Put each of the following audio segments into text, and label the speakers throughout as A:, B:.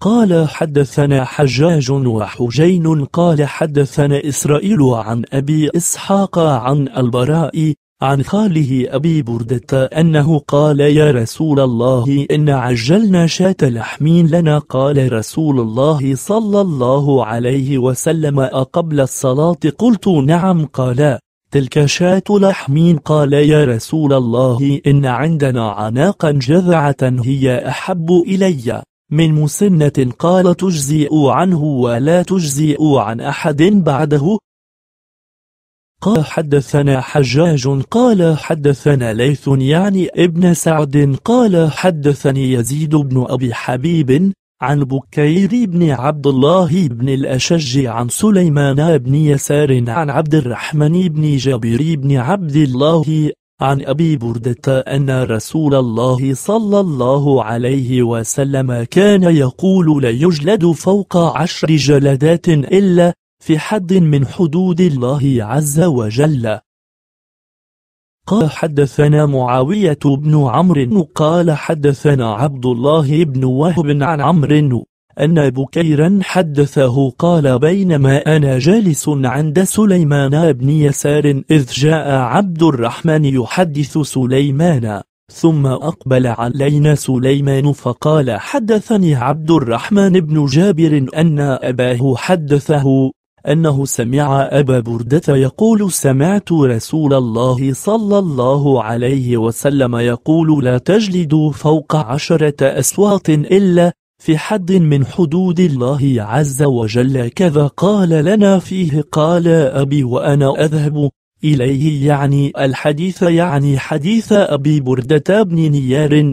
A: قال حدثنا حجاج وحجين قال حدثنا إسرائيل عن أبي إسحاق عن البراء عن خاله أبي بردة أنه قال يا رسول الله إن عجلنا شاة لحمين لنا قال رسول الله صلى الله عليه وسلم أقبل الصلاة قلت نعم قال تلك شاة لحمين قال يا رسول الله إن عندنا عناقا جذعة هي أحب إلي من مسنة قال تجزئ عنه ولا تجزئ عن أحد بعده قال حدثنا حجاج قال حدثنا ليث يعني ابن سعد قال حدثني يزيد بن أبي حبيب عن بكير بن عبد الله بن الأشج عن سليمان بن يسار عن عبد الرحمن بن جابر بن عبد الله عن أبي بردة أن رسول الله صلى الله عليه وسلم كان يقول لا يجلد فوق عشر جلدات إلا في حد من حدود الله عز وجل قال حدثنا معاوية بن عمرو قال حدثنا عبد الله بن وهب عن عمرو أن بكيرا حدثه قال بينما أنا جالس عند سليمان بن يسار إذ جاء عبد الرحمن يحدث سليمان ثم أقبل علينا سليمان فقال حدثني عبد الرحمن بن جابر أن أباه حدثه أنه سمع أبا بردة يقول سمعت رسول الله صلى الله عليه وسلم يقول لا تجلدوا فوق عشرة أسواط إلا في حد من حدود الله عز وجل كذا قال لنا فيه قال أبي وأنا أذهب إليه يعني الحديث يعني حديث أبي بردة بن نيار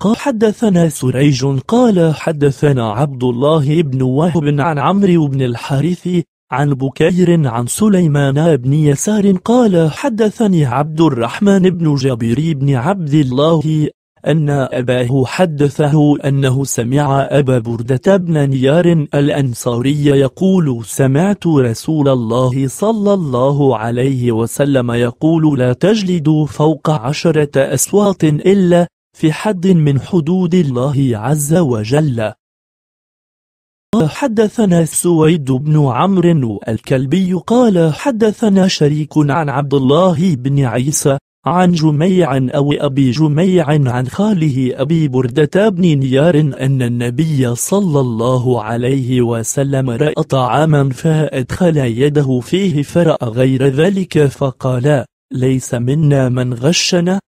A: قال حدثنا سريج قال حدثنا عبد الله بن وهب عن عمرو بن الحارث عن بكير عن سليمان بن يسار قال حدثني عبد الرحمن بن جابر بن عبد الله أن أباه حدثه أنه سمع أبا بردة بن نيار الأنصاري يقول سمعت رسول الله صلى الله عليه وسلم يقول لا تجلدوا فوق عشرة أسواط إلا في حد من حدود الله عز وجل حدثنا سويد بن عمرو الكلبي قال حدثنا شريك عن عبد الله بن عيسى عن جميع أو أبي جميع عن خاله أبي بردة بن نيار أن النبي صلى الله عليه وسلم رأى طعاما فأدخل يده فيه فرأى غير ذلك فقال ليس منا من غشنا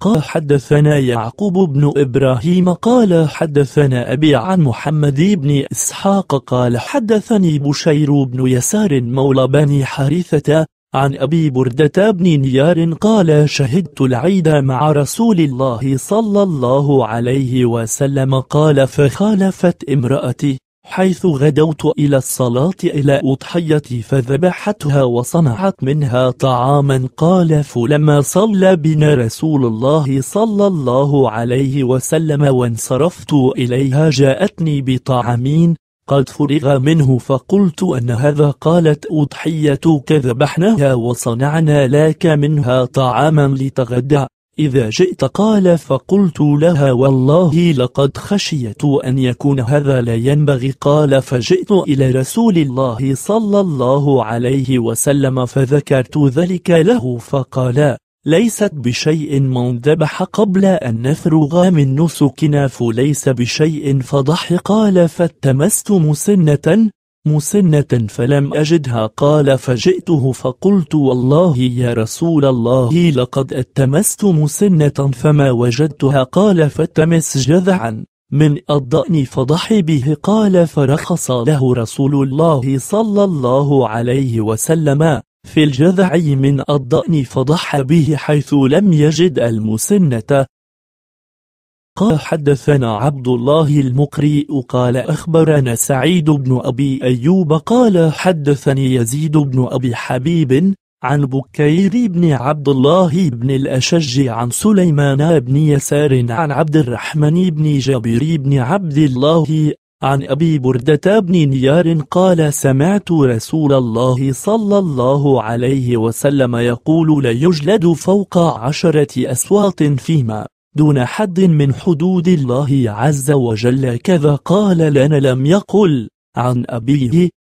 A: قال حدثنا يعقوب بن إبراهيم قال حدثنا أبي عن محمد بن إسحاق قال حدثني بشير بن يسار مولى بني حارثة عن أبي بردة بن نيار قال شهدت العيد مع رسول الله صلى الله عليه وسلم قال فخالفت امرأتي حيث غدوت إلى الصلاة إلى أضحيتي فذبحتها وصنعت منها طعاما قال فلما صلى بنا رسول الله صلى الله عليه وسلم وانصرفت إليها جاءتني بطعامين قد فرغ منه فقلت أن هذا قالت أضحية كذبحناها وصنعنا لك منها طعاما لتغدى إذا جئت قال فقلت لها والله لقد خشيت أن يكون هذا لا ينبغي قال فجئت إلى رسول الله صلى الله عليه وسلم فذكرت ذلك له فقال ليست بشيء من ذبح قبل أن نفرغ من نسكنا فليس بشيء فضح قال فالتمست مسنة مسنة فلم أجدها قال فجئته فقلت والله يا رسول الله لقد التمست مسنة فما وجدتها قال فالتمس جذعا من الضأن فضحي به قال فرخص له رسول الله صلى الله عليه وسلم في الجذع من الضأن فضح به حيث لم يجد المسنة قال حدثنا عبد الله المقري قال أخبرنا سعيد بن أبي أيوب قال حدثني يزيد بن أبي حبيب عن بكير بن عبد الله بن الأشج عن سليمان بن يسار عن عبد الرحمن بن جابر بن عبد الله عن أبي بردة بن نيار قال سمعت رسول الله صلى الله عليه وسلم يقول لا يجلد فوق عشرة أسواط فيما دون حد من حدود الله عز وجل كذا قال لنا لم يقل عن أبيه